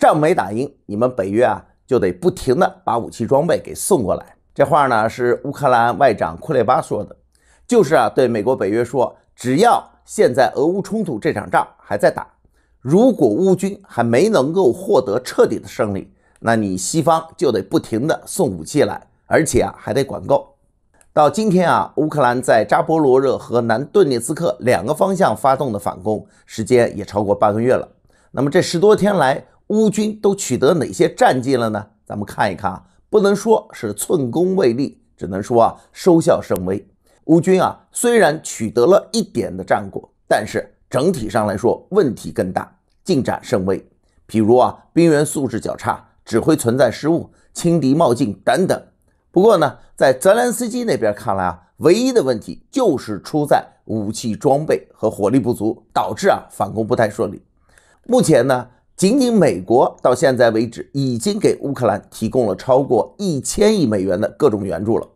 仗没打赢，你们北约啊就得不停的把武器装备给送过来。这话呢是乌克兰外长库列巴说的，就是啊对美国北约说，只要现在俄乌冲突这场仗还在打，如果乌军还没能够获得彻底的胜利，那你西方就得不停的送武器来，而且啊还得管够。到今天啊，乌克兰在扎波罗热和南顿涅茨克两个方向发动的反攻，时间也超过半个月了。那么这十多天来，乌军都取得哪些战绩了呢？咱们看一看啊，不能说是寸功未立，只能说啊收效甚微。乌军啊虽然取得了一点的战果，但是整体上来说问题更大，进展甚微。比如啊兵员素质较差，指挥存在失误，轻敌冒进等等。不过呢，在泽连斯基那边看来啊，唯一的问题就是出在武器装备和火力不足，导致啊反攻不太顺利。目前呢。仅仅美国到现在为止，已经给乌克兰提供了超过一千亿美元的各种援助了，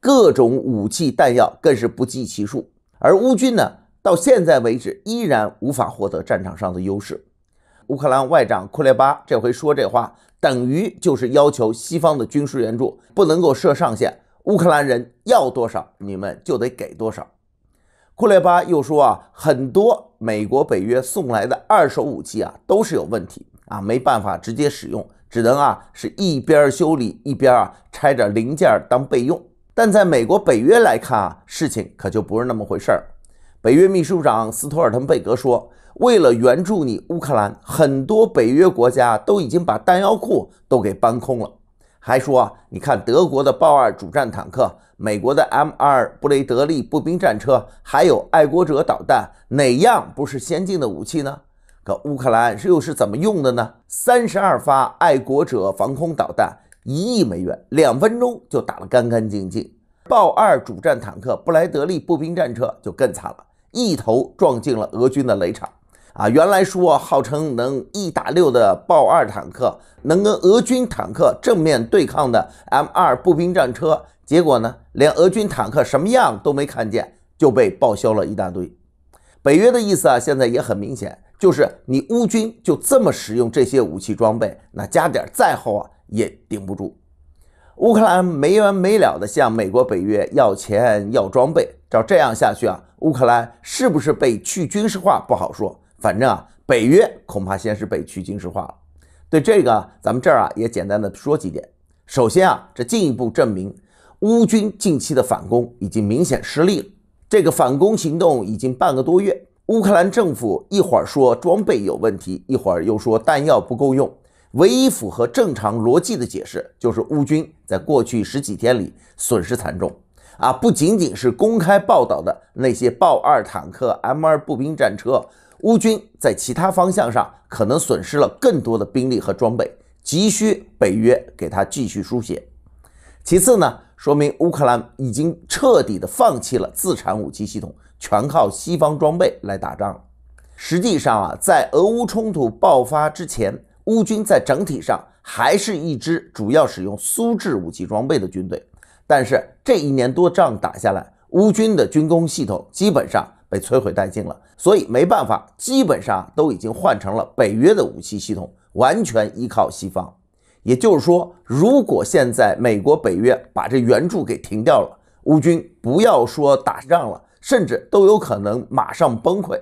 各种武器弹药更是不计其数。而乌军呢，到现在为止依然无法获得战场上的优势。乌克兰外长库列巴这回说这话，等于就是要求西方的军事援助不能够设上限，乌克兰人要多少，你们就得给多少。库列巴又说啊，很多美国北约送来的二手武器啊都是有问题啊，没办法直接使用，只能啊是一边修理一边啊拆点零件当备用。但在美国北约来看啊，事情可就不是那么回事儿。北约秘书长斯托尔滕贝格说，为了援助你乌克兰，很多北约国家都已经把弹药库都给搬空了。还说，你看德国的豹二主战坦克、美国的 M 二布雷德利步兵战车，还有爱国者导弹，哪样不是先进的武器呢？可乌克兰是又是怎么用的呢？三十二发爱国者防空导弹，一亿美元，两分钟就打了干干净净。豹二主战坦克、布莱德利步兵战车就更惨了，一头撞进了俄军的雷场。啊，原来说号称能一打六的豹二坦克，能跟俄军坦克正面对抗的 M 二步兵战车，结果呢，连俄军坦克什么样都没看见，就被报销了一大堆。北约的意思啊，现在也很明显，就是你乌军就这么使用这些武器装备，那加点再厚啊也顶不住。乌克兰没完没了的向美国、北约要钱要装备，照这样下去啊，乌克兰是不是被去军事化不好说。反正啊，北约恐怕先是被去军事化了。对这个，咱们这儿啊也简单的说几点。首先啊，这进一步证明乌军近期的反攻已经明显失利了。这个反攻行动已经半个多月，乌克兰政府一会儿说装备有问题，一会儿又说弹药不够用。唯一符合正常逻辑的解释，就是乌军在过去十几天里损失惨重。啊，不仅仅是公开报道的那些豹二坦克、M2 步兵战车，乌军在其他方向上可能损失了更多的兵力和装备，急需北约给他继续输血。其次呢，说明乌克兰已经彻底的放弃了自产武器系统，全靠西方装备来打仗。实际上啊，在俄乌冲突爆发之前，乌军在整体上还是一支主要使用苏制武器装备的军队。但是这一年多仗打下来，乌军的军工系统基本上被摧毁殆尽了，所以没办法，基本上都已经换成了北约的武器系统，完全依靠西方。也就是说，如果现在美国、北约把这援助给停掉了，乌军不要说打仗了，甚至都有可能马上崩溃。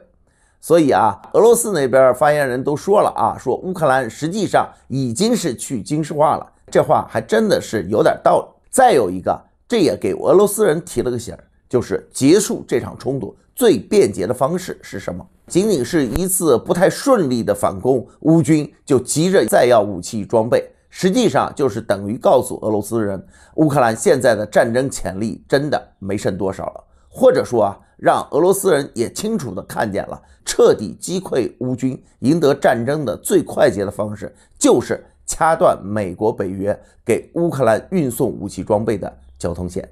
所以啊，俄罗斯那边发言人都说了啊，说乌克兰实际上已经是去军事化了，这话还真的是有点道理。再有一个，这也给俄罗斯人提了个醒，就是结束这场冲突最便捷的方式是什么？仅仅是一次不太顺利的反攻，乌军就急着再要武器装备，实际上就是等于告诉俄罗斯人，乌克兰现在的战争潜力真的没剩多少了，或者说啊，让俄罗斯人也清楚的看见了，彻底击溃乌军、赢得战争的最快捷的方式就是。掐断美国、北约给乌克兰运送武器装备的交通线。